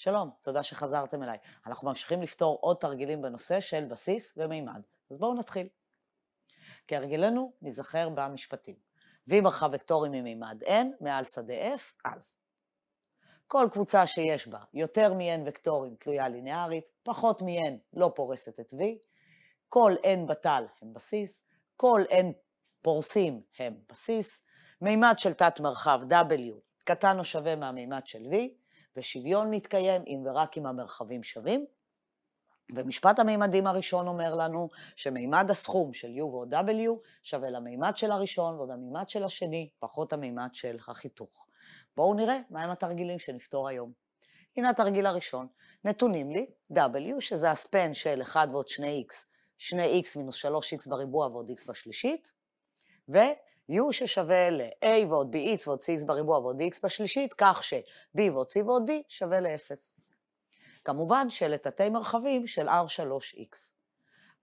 שלום, תודה שחזרתם אליי. אנחנו ממשיכים לפתור עוד תרגילים בנושא של בסיס ומימד. אז בואו נתחיל. כהרגלנו, ניזכר במשפטים. ואם מרחב וקטורי ממימד n, מעל שדה f, אז. כל קבוצה שיש בה יותר מ-n וקטורים תלויה לינארית, פחות מ-n לא פורסת את v, כל n בתל הם בסיס, כל n פורסים הם בסיס, מימד של תת מרחב w קטן או שווה מהמימד של v, ושוויון מתקיים אם ורק אם המרחבים שווים. ומשפט המימדים הראשון אומר לנו שמימד הסכום של U ועוד W שווה למימד של הראשון ועוד המימד של השני פחות המימד של החיתוך. בואו נראה מהם התרגילים שנפתור היום. הנה התרגיל הראשון, נתונים לי W שזה הספן של 1 ועוד 2x, 2x מינוס 3x בריבוע ועוד x בשלישית, ו... u ששווה ל-a ועוד bx ועוד cx בריבוע ועוד x בשלישית, כך ש-b ועוד c ועוד d שווה ל-0. כמובן שלתתי מרחבים של r3x.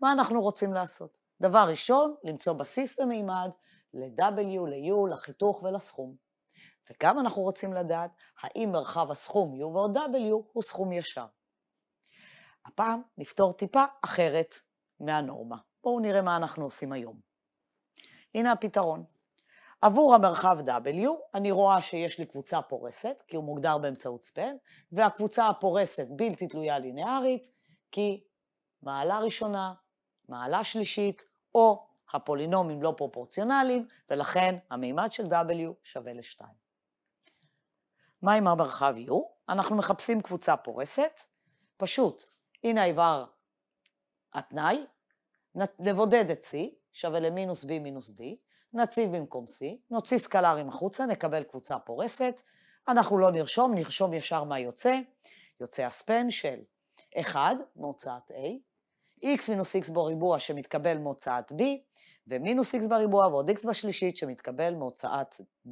מה אנחנו רוצים לעשות? דבר ראשון, למצוא בסיס ומימד ל-w, ל-u, לחיתוך ולסכום. וגם אנחנו רוצים לדעת האם מרחב הסכום u ועוד w הוא סכום ישר. הפעם נפתור טיפה אחרת מהנורמה. בואו נראה מה אנחנו עושים היום. הנה הפתרון. עבור המרחב W, אני רואה שיש לי קבוצה פורסת, כי הוא מוגדר באמצעות ספן, והקבוצה הפורסת בלתי תלויה לינארית, כי מעלה ראשונה, מעלה שלישית, או הפולינומים לא פרופורציונליים, ולכן המימד של W שווה ל-2. מה עם המרחב U? אנחנו מחפשים קבוצה פורסת. פשוט, הנה האיבר התנאי, נבודד את C, שווה למינוס B מינוס D, נציב במקום C, נוציא סקלרים החוצה, נקבל קבוצה פורסת, אנחנו לא נרשום, נרשום ישר מה יוצא, יוצא הספן של 1 מהוצאת A, x מינוס x בריבוע שמתקבל מהוצאת b, ומינוס x בריבוע ועוד x בשלישית שמתקבל מהוצאת d.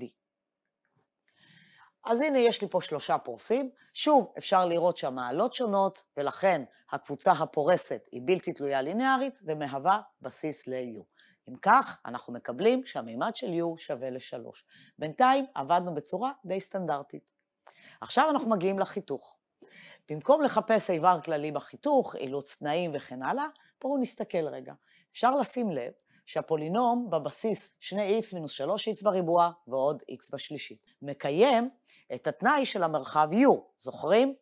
אז הנה יש לי פה שלושה פורסים. שוב, אפשר לראות שהמעלות שונות, ולכן הקבוצה הפורסת היא בלתי תלויה לינארית ומהווה בסיס ל-U. אם כך, אנחנו מקבלים שהמימד של U שווה ל-3. בינתיים עבדנו בצורה די סטנדרטית. עכשיו אנחנו מגיעים לחיתוך. במקום לחפש איבר כללי בחיתוך, אילוץ תנאים וכן הלאה, בואו נסתכל רגע. אפשר לשים לב שהפולינום בבסיס 2x מינוס 3x בריבוע ועוד x בשלישית. מקיים את התנאי של המרחב U, זוכרים?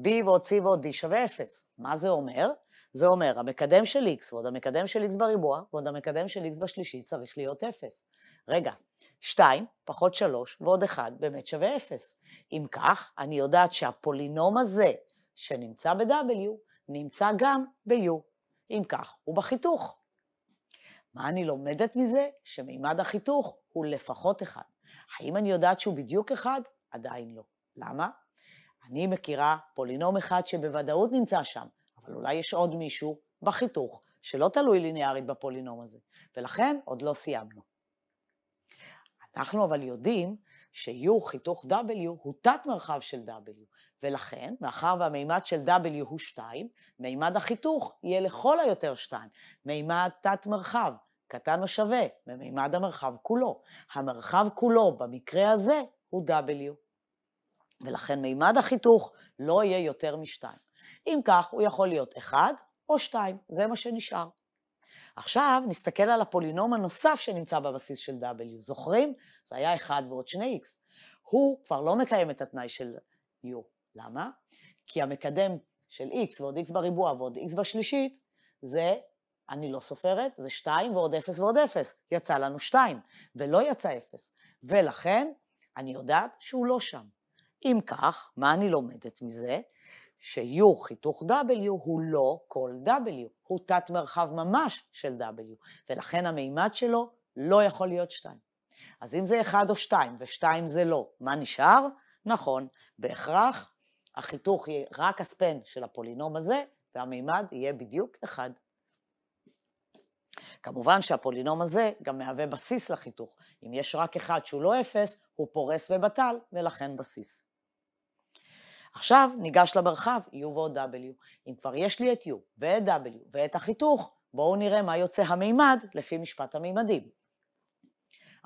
b ועוד c ועוד d שווה 0. מה זה אומר? זה אומר, המקדם של x ועוד המקדם של x בריבוע ועוד המקדם של x בשלישי צריך להיות 0. רגע, 2 פחות 3 ועוד 1 באמת שווה 0. אם כך, אני יודעת שהפולינום הזה שנמצא ב-W נמצא גם ב-U. אם כך, הוא בחיתוך. מה אני לומדת מזה? שמימד החיתוך הוא לפחות 1. האם אני יודעת שהוא בדיוק 1? עדיין לא. למה? אני מכירה פולינום אחד שבוודאות נמצא שם, אבל אולי יש עוד מישהו בחיתוך שלא תלוי ליניארית בפולינום הזה, ולכן עוד לא סיימנו. אנחנו אבל יודעים ש-U חיתוך W הוא תת מרחב של W, ולכן, מאחר והמימד של W הוא 2, מימד החיתוך יהיה לכל היותר 2, מימד תת מרחב, קטן או שווה, במימד המרחב כולו. המרחב כולו במקרה הזה הוא W, ולכן מימד החיתוך לא יהיה יותר משתיים. אם כך, הוא יכול להיות 1 או 2, זה מה שנשאר. עכשיו נסתכל על הפולינום הנוסף שנמצא בבסיס של W. זוכרים? זה היה 1 ועוד 2x. הוא כבר לא מקיים את התנאי של U. למה? כי המקדם של x ועוד x בריבוע ועוד x בשלישית, זה, אני לא סופרת, זה 2 ועוד 0 ועוד 0. יצא לנו 2, ולא יצא 0. ולכן, אני יודעת שהוא לא שם. אם כך, מה אני לומדת מזה? ש-U חיתוך W הוא לא כל W, הוא תת מרחב ממש של W, ולכן המימד שלו לא יכול להיות 2. אז אם זה 1 או 2, ו-2 זה לא, מה נשאר? נכון, בהכרח החיתוך יהיה רק הספן של הפולינום הזה, והמימד יהיה בדיוק 1. כמובן שהפולינום הזה גם מהווה בסיס לחיתוך. אם יש רק אחד שהוא לא אפס, הוא פורס ובטל, ולכן בסיס. עכשיו ניגש למרחב U ועוד W. אם כבר יש לי את U ואת W ואת החיתוך, בואו נראה מה יוצא המימד לפי משפט המימדים.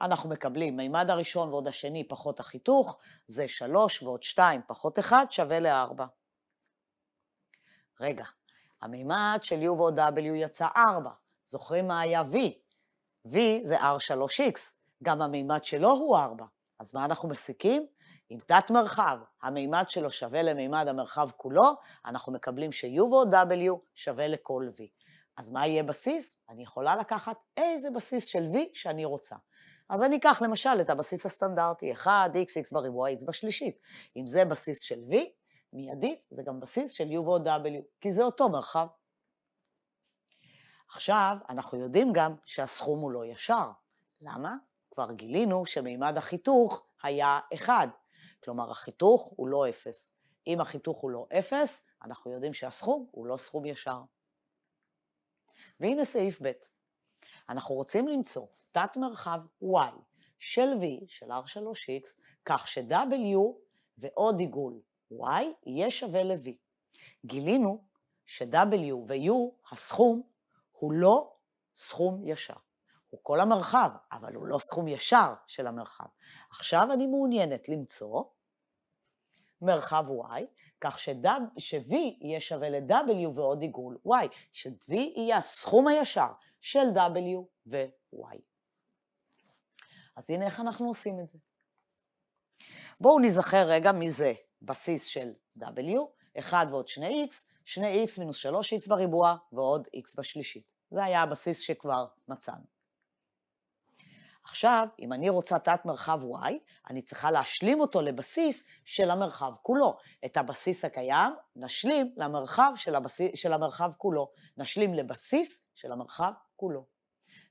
אנחנו מקבלים מימד הראשון ועוד השני פחות החיתוך, זה 3 ועוד 2 פחות 1 שווה ל-4. רגע, המימד של U ועוד W יצא 4. זוכרים מה היה V? V זה R3X, גם המימד שלו הוא 4. אז מה אנחנו מסיקים? עם תת-מרחב, המימד שלו שווה למימד המרחב כולו, אנחנו מקבלים ש-U ועוד W שווה לכל V. אז מה יהיה בסיס? אני יכולה לקחת איזה בסיס של V שאני רוצה. אז אני אקח למשל את הבסיס הסטנדרטי, 1, x, x בריבוע, x בשלישית. אם זה בסיס של V, מיידית זה גם בסיס של U ועוד W, כי זה אותו מרחב. עכשיו, אנחנו יודעים גם שהסכום הוא לא ישר. למה? כבר גילינו שמימד החיתוך היה 1, כלומר, החיתוך הוא לא אפס. אם החיתוך הוא לא אפס, אנחנו יודעים שהסכום הוא לא סכום ישר. והנה סעיף ב'. אנחנו רוצים למצוא תת מרחב y של v של r3x, כך ש-w ועוד עיגול y יהיה שווה ל-v. גילינו ש-w ו-u, הסכום, הוא לא סכום ישר. הוא כל המרחב, אבל הוא לא סכום ישר של המרחב. עכשיו אני מעוניינת למצוא מרחב y, כך ש-v יהיה שווה ל-w ועוד עיגול y, ש-v יהיה הסכום הישר של w ו-y. אז הנה איך אנחנו עושים את זה. בואו נזכר רגע מי זה בסיס של w, 1 ועוד 2x, 2x מינוס 3x בריבוע ועוד x בשלישית. זה היה הבסיס שכבר מצאנו. עכשיו, אם אני רוצה תת מרחב y, אני צריכה להשלים אותו לבסיס של המרחב כולו. את הבסיס הקיים נשלים למרחב של, הבסיס, של המרחב כולו. נשלים לבסיס של המרחב כולו.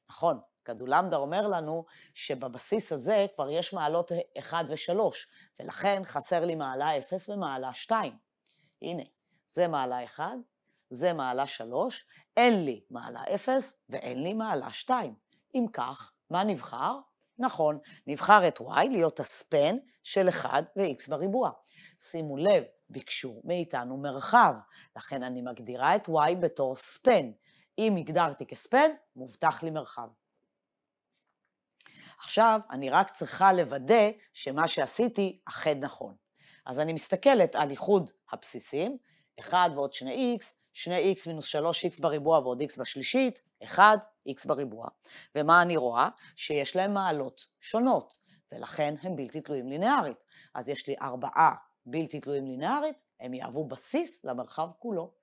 נכון, כדולמדה אומר לנו שבבסיס הזה כבר יש מעלות 1 ו-3, ולכן חסר לי מעלה 0 ומעלה 2. הנה, זה מעלה 1, זה מעלה 3, אין לי מעלה 0 ואין לי מעלה 2. אם כך, מה נבחר? נכון, נבחר את y להיות הספן של 1 ו-x בריבוע. שימו לב, ביקשו מאיתנו מרחב, לכן אני מגדירה את y בתור ספן. אם הגדרתי כספן, מובטח לי מרחב. עכשיו, אני רק צריכה לוודא שמה שעשיתי אכן נכון. אז אני מסתכלת על איחוד הבסיסים, 1 ועוד 2x, 2x מינוס 3x בריבוע ועוד x בשלישית, 1, x בריבוע. ומה אני רואה? שיש להם מעלות שונות, ולכן הם בלתי תלויים לינארית. אז יש לי 4 בלתי תלויים לינארית, הם יהוו בסיס למרחב כולו.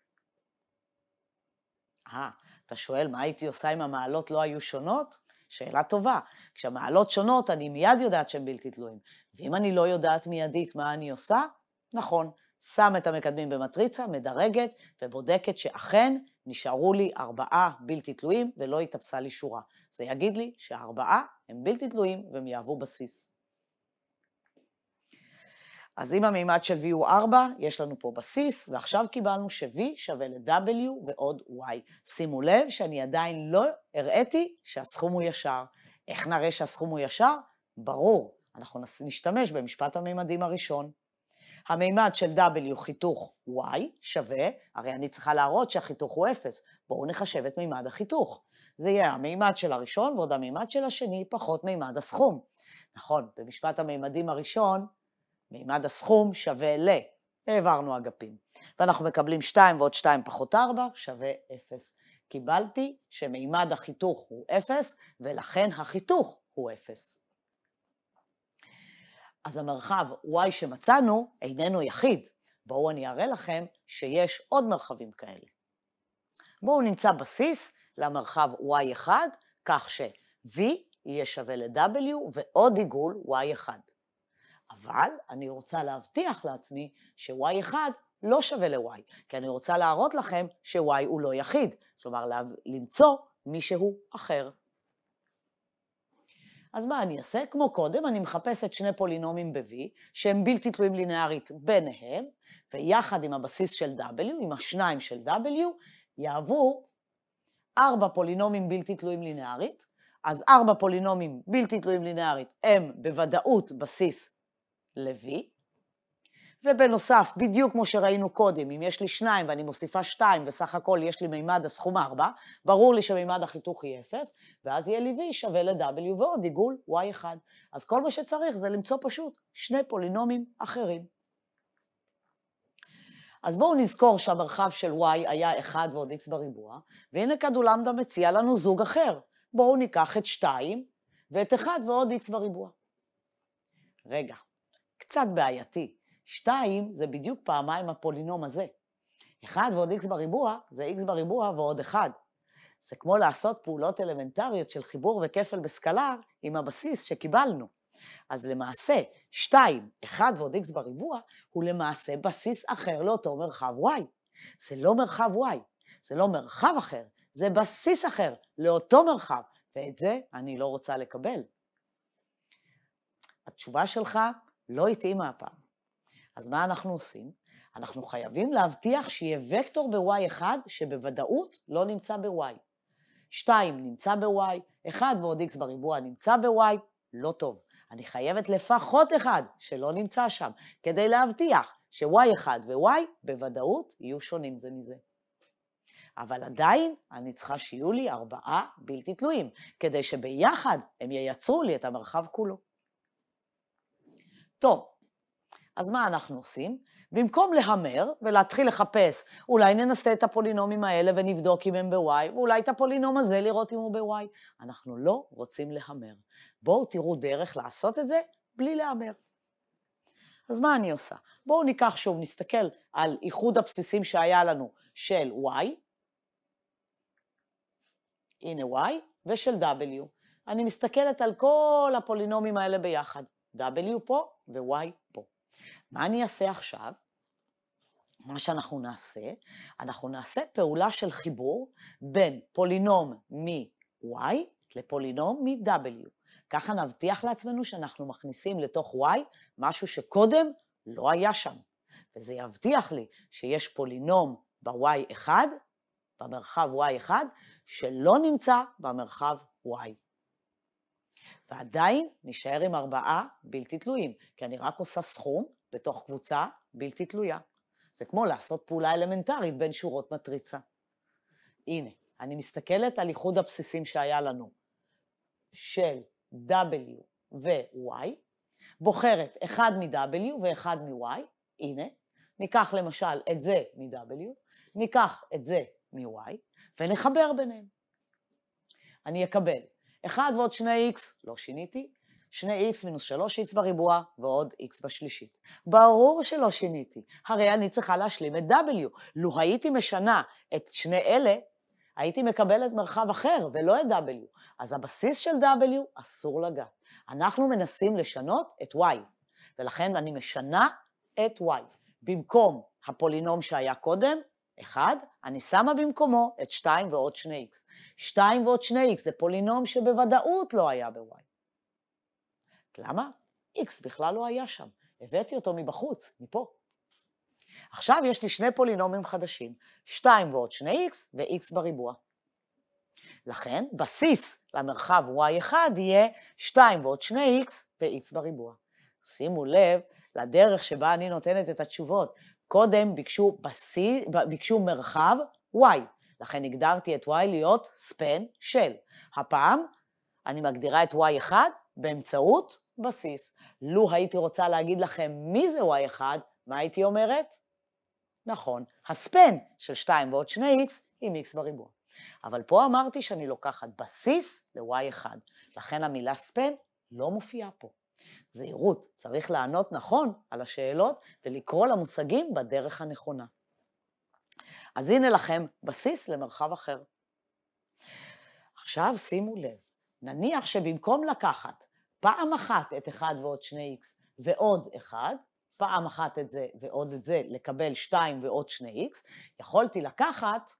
אה, אתה שואל מה הייתי עושה אם המעלות לא היו שונות? שאלה טובה. כשהמעלות שונות, אני מיד יודעת שהן בלתי תלויים. ואם אני לא יודעת מיידית מה אני עושה, נכון, שם את המקדמים במטריצה, מדרגת ובודקת שאכן נשארו לי ארבעה בלתי תלויים ולא התאפסה לי שורה. זה יגיד לי שהארבעה הם בלתי תלויים והם יהוו בסיס. אז אם המימד של V הוא 4, יש לנו פה בסיס, ועכשיו קיבלנו ש-V שווה ל-W ועוד Y. שימו לב שאני עדיין לא הראיתי שהסכום הוא ישר. איך נראה שהסכום הוא ישר? ברור, אנחנו נשתמש במשפט המימדים הראשון. המימד של W חיתוך Y שווה, הרי אני צריכה להראות שהחיתוך הוא 0. בואו נחשב את מימד החיתוך. זה יהיה המימד של הראשון ועוד המימד של השני פחות מימד הסכום. נכון, במשפט המימדים הראשון, מימד הסכום שווה ל... העברנו אגפים. ואנחנו מקבלים 2 ועוד 2 פחות 4 שווה 0. קיבלתי שמימד החיתוך הוא 0, ולכן החיתוך הוא 0. אז המרחב Y שמצאנו איננו יחיד. בואו אני אראה לכם שיש עוד מרחבים כאלה. בואו נמצא בסיס למרחב Y1, כך ש-V יהיה שווה ל-W ועוד עיגול Y1. אבל אני רוצה להבטיח לעצמי ש-Y1 לא שווה ל-Y, כי אני רוצה להראות לכם ש-Y הוא לא יחיד, כלומר למצוא מישהו אחר. אז מה אני אעשה? כמו קודם, אני מחפשת שני פולינומים ב-V, שהם בלתי תלויים לינארית ביניהם, ויחד עם הבסיס של W, עם השניים של W, יעברו ארבע פולינומים בלתי תלויים לינארית, אז ארבע פולינומים בלתי תלויים לינארית הם בוודאות בסיס ל-V, ובנוסף, בדיוק כמו שראינו קודם, אם יש לי שניים ואני מוסיפה שתיים, וסך הכל יש לי מימד הסכום ארבע, ברור לי שמימד החיתוך היא אפס, ואז יהיה לי v שווה ל-w ועוד עיגול y1. אז כל מה שצריך זה למצוא פשוט שני פולינומים אחרים. אז בואו נזכור שהמרחב של y היה 1 ועוד x בריבוע, והנה כדולמדה מציע לנו זוג אחר. בואו ניקח את 2 ואת 1 ועוד x בריבוע. רגע, קצת בעייתי, שתיים, זה בדיוק פעמיים הפולינום הזה. אחד ועוד איקס בריבוע, זה איקס בריבוע ועוד אחד. זה כמו לעשות פעולות אלמנטריות של חיבור וכפל בסקלר עם הבסיס שקיבלנו. אז למעשה, 2, 1 ועוד x בריבוע, הוא למעשה בסיס אחר לאותו מרחב y. זה לא מרחב y, זה לא מרחב אחר, זה בסיס אחר לאותו מרחב, ואת זה אני לא רוצה לקבל. התשובה שלך לא התאימה הפעם. אז מה אנחנו עושים? אנחנו חייבים להבטיח שיהיה וקטור ב-y1 שבוודאות לא נמצא ב-y. 2 נמצא ב-y, 1 ועוד x בריבוע נמצא ב-y, לא טוב. אני חייבת לפחות אחד שלא נמצא שם, כדי להבטיח ש-y1 ו-y בוודאות יהיו שונים זה מזה. אבל עדיין אני צריכה שיהיו לי ארבעה בלתי תלויים, כדי שביחד הם ייצרו לי את המרחב כולו. טוב, אז מה אנחנו עושים? במקום להמר ולהתחיל לחפש, אולי ננסה את הפולינומים האלה ונבדוק אם הם ב-y, ואולי את הפולינום הזה לראות אם הוא ב-y. אנחנו לא רוצים להמר. בואו תראו דרך לעשות את זה בלי להמר. אז מה אני עושה? בואו ניקח שוב, נסתכל על איחוד הבסיסים שהיה לנו של y, הנה y, ושל w. אני מסתכלת על כל הפולינומים האלה ביחד, w פה ו-y פה. מה אני אעשה עכשיו? מה שאנחנו נעשה, אנחנו נעשה פעולה של חיבור בין פולינום מ-y לפולינום מ-w. ככה נבטיח לעצמנו שאנחנו מכניסים לתוך y משהו שקודם לא היה שם. וזה יבטיח לי שיש פולינום ב-y1, במרחב y1, שלא נמצא במרחב y. ועדיין נשאר עם ארבעה בלתי תלויים, כי אני רק עושה סכום בתוך קבוצה בלתי תלויה. זה כמו לעשות פעולה אלמנטרית בין שורות מטריצה. הנה, אני מסתכלת על איחוד הבסיסים שהיה לנו, של W ו-Y, בוחרת אחד מ-W ואחד מ-Y, הנה, ניקח למשל את זה מ-W, ניקח את זה מ-Y, ונחבר ביניהם. אני אקבל 1 ועוד 2x, לא שיניתי, 2x מינוס 3x בריבוע ועוד x בשלישית. ברור שלא שיניתי, הרי אני צריכה להשלים את w. לו הייתי משנה את שני אלה, הייתי מקבלת מרחב אחר ולא את w. אז הבסיס של w אסור לגעת. אנחנו מנסים לשנות את y, ולכן אני משנה את y. במקום הפולינום שהיה קודם, 1, אני שמה במקומו את 2 ועוד 2x. 2 ועוד 2x זה פולינום שבוודאות לא היה ב-y. למה? איקס בכלל לא היה שם, הבאתי אותו מבחוץ, מפה. עכשיו יש לי שני פולינומים חדשים, 2 ועוד 2x ו-x בריבוע. לכן, בסיס למרחב y1 יהיה 2 ועוד 2x ו-x בריבוע. שימו לב לדרך שבה אני נותנת את התשובות. קודם ביקשו, בסי, ביקשו מרחב y, לכן הגדרתי את y להיות ספן של. הפעם אני מגדירה את y1 באמצעות בסיס. לו הייתי רוצה להגיד לכם מי זה y1, מה הייתי אומרת? נכון, הספן של 2 ועוד 2x עם x בריבוע. אבל פה אמרתי שאני לוקחת בסיס ל-y1, לכן המילה ספן לא מופיעה פה. זהירות, צריך לענות נכון על השאלות ולקרוא למושגים בדרך הנכונה. אז הנה לכם בסיס למרחב אחר. עכשיו שימו לב, נניח שבמקום לקחת פעם אחת את 1 ועוד 2x ועוד 1, פעם אחת את זה ועוד את זה, לקבל 2 ועוד 2x, יכולתי לקחת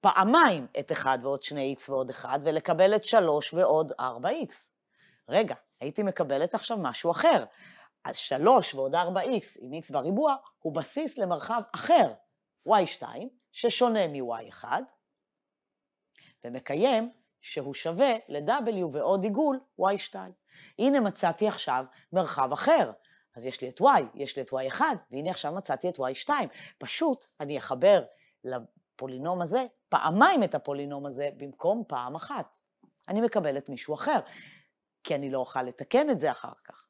פעמיים את 1 ועוד 2x ועוד 1, ולקבל את 3 ועוד 4x. רגע, הייתי מקבלת עכשיו משהו אחר. אז 3 ועוד 4x עם x בריבוע הוא בסיס למרחב אחר, y2, ששונה מ-y1, ומקיים שהוא שווה ל-W ועוד עיגול Y2. הנה מצאתי עכשיו מרחב אחר. אז יש לי את Y, יש לי את Y1, והנה עכשיו מצאתי את Y2. פשוט אני אחבר לפולינום הזה פעמיים את הפולינום הזה במקום פעם אחת. אני מקבלת מישהו אחר, כי אני לא אוכל לתקן את זה אחר כך.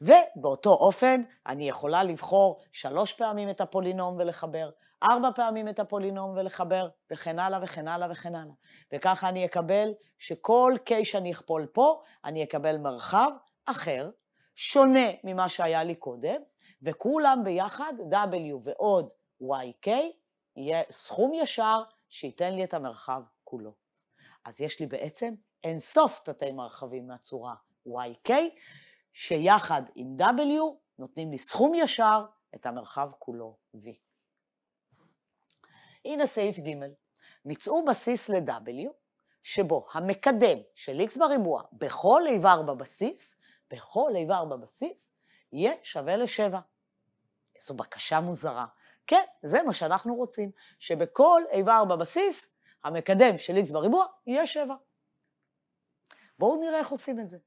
ובאותו אופן אני יכולה לבחור שלוש פעמים את הפולינום ולחבר, ארבע פעמים את הפולינום ולחבר, וכן הלאה וכן הלאה וכן הלאה. וככה אני אקבל שכל K שאני אכפול פה, אני אקבל מרחב אחר, שונה ממה שהיה לי קודם, וכולם ביחד, W ועוד YK, יהיה סכום ישר שייתן לי את המרחב כולו. אז יש לי בעצם אינסוף תתי מרחבים מהצורה YK, שיחד עם W נותנים לי סכום ישר את המרחב כולו V. הנה סעיף ג', מצאו בסיס ל-W, שבו המקדם של x בריבוע בכל איבר בבסיס, בכל איבר בבסיס, יהיה שווה ל-7. זו בקשה מוזרה. כן, זה מה שאנחנו רוצים, שבכל איבר בבסיס, המקדם של x בריבוע יהיה 7. בואו נראה איך עושים את זה.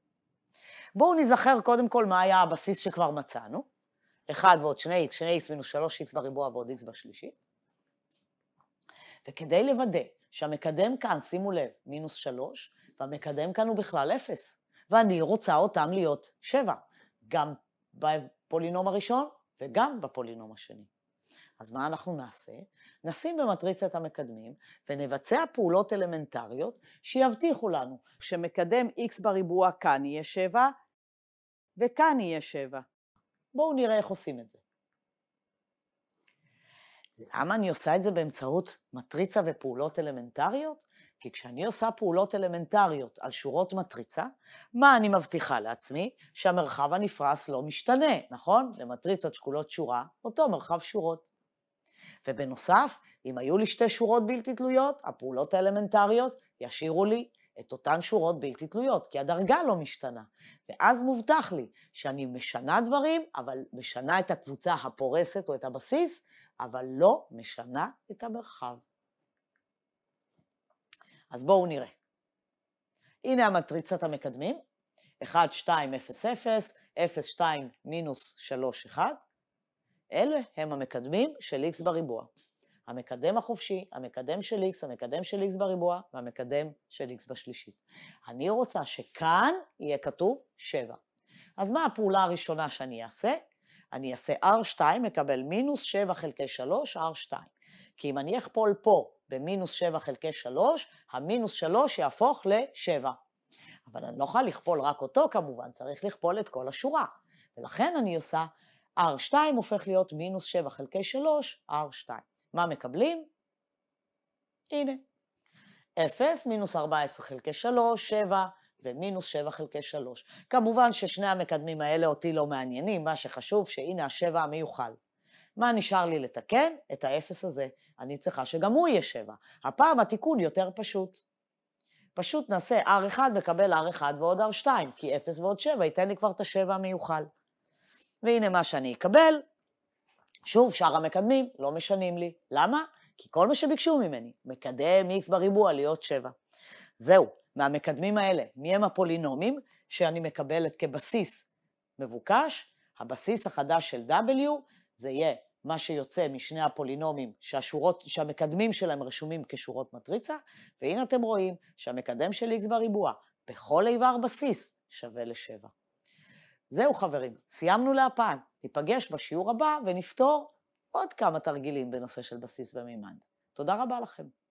בואו נזכר קודם כל מה היה הבסיס שכבר מצאנו, 1 ועוד 2x, 2x מינוס 3x בריבוע ועוד x בשלישית. וכדי לוודא שהמקדם כאן, שימו לב, מינוס שלוש, והמקדם כאן הוא בכלל אפס, ואני רוצה אותם להיות שבע, גם בפולינום הראשון וגם בפולינום השני. אז מה אנחנו נעשה? נשים במטריצת המקדמים ונבצע פעולות אלמנטריות שיבטיחו לנו שמקדם x בריבוע כאן יהיה 7 וכאן יהיה 7. בואו נראה איך עושים את זה. למה אני עושה את זה באמצעות מטריצה ופעולות אלמנטריות? כי כשאני עושה פעולות אלמנטריות על שורות מטריצה, מה אני מבטיחה לעצמי? שהמרחב הנפרס לא משתנה, נכון? למטריצות שקולות שורה, אותו מרחב שורות. ובנוסף, אם היו לי שתי שורות בלתי תלויות, הפעולות האלמנטריות ישאירו לי את אותן שורות בלתי תלויות, כי הדרגה לא משתנה. ואז מובטח לי שאני משנה דברים, אבל משנה את הקבוצה הפורסת או את הבסיס, אבל לא משנה את המרחב. אז בואו נראה. הנה המטריצת המקדמים, 1, 2, 0, 0, 0, 2, מינוס 3, 1. אלה הם המקדמים של x בריבוע. המקדם החופשי, המקדם של x, המקדם של x בריבוע והמקדם של x בשלישית. אני רוצה שכאן יהיה כתוב 7. אז מה הפעולה הראשונה שאני אעשה? אני אעשה R2, מקבל מינוס 7 חלקי 3, R2. כי אם אני אכפול פה במינוס 7 חלקי 3, המינוס 3 יהפוך ל-7. אבל אני לא יכולה לכפול רק אותו כמובן, צריך לכפול את כל השורה. ולכן אני עושה R2 הופך להיות מינוס 7 חלקי 3, R2. מה מקבלים? הנה. 0 מינוס 14 חלקי 3, 7, ומינוס 7 חלקי 3. כמובן ששני המקדמים האלה אותי לא מעניינים, מה שחשוב שהנה השבע המיוחל. מה נשאר לי לתקן? את האפס הזה. אני צריכה שגם הוא יהיה שבע. הפעם התיקון יותר פשוט. פשוט נעשה R1, מקבל R1 ועוד R2, כי 0 ועוד 7 ייתן לי כבר את השבע המיוחל. והנה מה שאני אקבל, שוב, שאר המקדמים לא משנים לי. למה? כי כל מה שביקשו ממני, מקדם x בריבוע להיות 7. זהו, מהמקדמים האלה, מי הם הפולינומים שאני מקבלת כבסיס מבוקש, הבסיס החדש של W זה יהיה מה שיוצא משני הפולינומים שהשורות, שהמקדמים שלהם רשומים כשורות מטריצה, והנה אתם רואים שהמקדם של x בריבוע בכל איבר בסיס שווה לשבע. זהו חברים, סיימנו להפעם. ניפגש בשיעור הבא ונפתור עוד כמה תרגילים בנושא של בסיס ומימד. תודה רבה לכם.